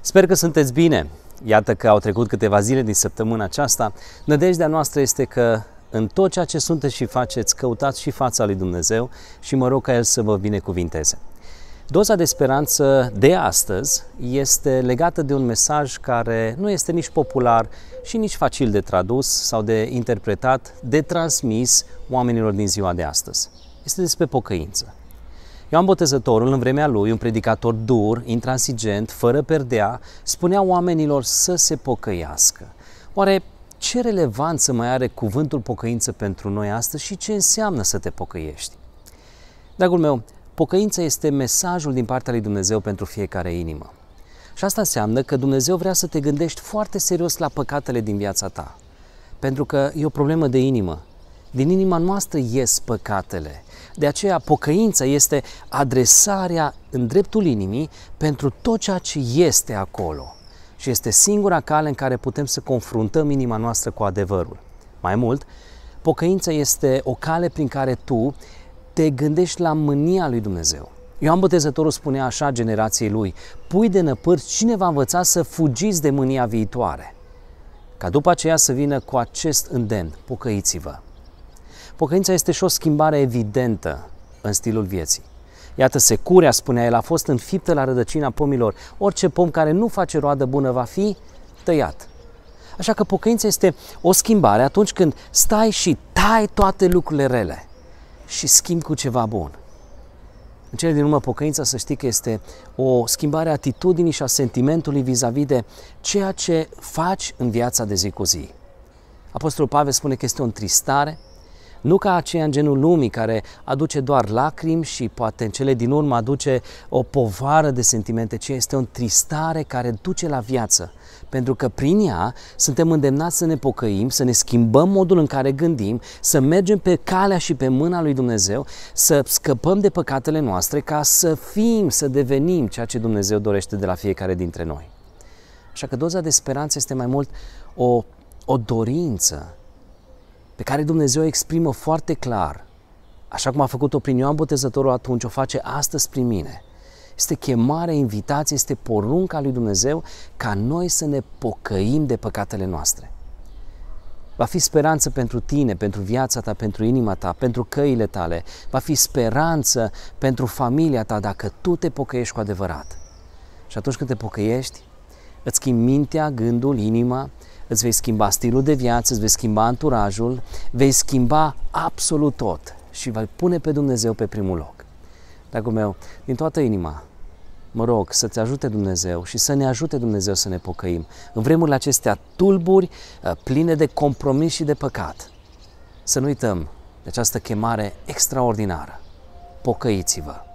Sper că sunteți bine. Iată că au trecut câteva zile din săptămâna aceasta. Nădejdea noastră este că în tot ceea ce sunteți și faceți, căutați și fața lui Dumnezeu și mă rog ca El să vă binecuvinteze. Doza de speranță de astăzi este legată de un mesaj care nu este nici popular și nici facil de tradus sau de interpretat, de transmis oamenilor din ziua de astăzi este despre pocăință. Ioan Botezătorul, în vremea lui, un predicator dur, intransigent, fără perdea, spunea oamenilor să se pocăiască. Oare ce relevanță mai are cuvântul pocăință pentru noi astăzi și ce înseamnă să te pocăiești? Dragul meu, pocăința este mesajul din partea lui Dumnezeu pentru fiecare inimă. Și asta înseamnă că Dumnezeu vrea să te gândești foarte serios la păcatele din viața ta. Pentru că e o problemă de inimă, din inima noastră ies păcatele. De aceea, pocăința este adresarea în dreptul inimii pentru tot ceea ce este acolo. Și este singura cale în care putem să confruntăm inima noastră cu adevărul. Mai mult, pocăința este o cale prin care tu te gândești la mânia lui Dumnezeu. Ioan Botezătorul spunea așa generației lui, pui de năpârt cine va învăța să fugiți de mânia viitoare. Ca după aceea să vină cu acest îndemn, pocăiți-vă. Pocăința este și o schimbare evidentă în stilul vieții. Iată, securea, spunea el, a fost înfiptă la rădăcina pomilor. Orice pom care nu face roadă bună va fi tăiat. Așa că pocăința este o schimbare atunci când stai și tai toate lucrurile rele și schimbi cu ceva bun. În cele din urmă, pocăința să știi că este o schimbare a atitudinii și a sentimentului vis-a-vis de ceea ce faci în viața de zi cu zi. Apostolul Pavel spune că este o întristare, nu ca aceea în genul lumii care aduce doar lacrimi și poate în cele din urmă aduce o povară de sentimente, ci este o tristare care duce la viață. Pentru că prin ea suntem îndemnați să ne pocăim, să ne schimbăm modul în care gândim, să mergem pe calea și pe mâna lui Dumnezeu, să scăpăm de păcatele noastre ca să fim, să devenim ceea ce Dumnezeu dorește de la fiecare dintre noi. Așa că doza de speranță este mai mult o, o dorință pe care Dumnezeu o exprimă foarte clar, așa cum a făcut-o prin Ioan Botezătorul atunci, o face astăzi prin mine. Este chemarea, invitație, este porunca lui Dumnezeu ca noi să ne pocăim de păcatele noastre. Va fi speranță pentru tine, pentru viața ta, pentru inima ta, pentru căile tale. Va fi speranță pentru familia ta dacă tu te pocăiești cu adevărat. Și atunci când te pocăiești, îți schimbi mintea, gândul, inima îți vei schimba stilul de viață, îți vei schimba anturajul, vei schimba absolut tot și vei pune pe Dumnezeu pe primul loc. Dragul meu, din toată inima, mă rog, să-ți ajute Dumnezeu și să ne ajute Dumnezeu să ne pocăim în vremurile acestea tulburi, uh, pline de compromis și de păcat. Să nu uităm de această chemare extraordinară. Pocăiți-vă!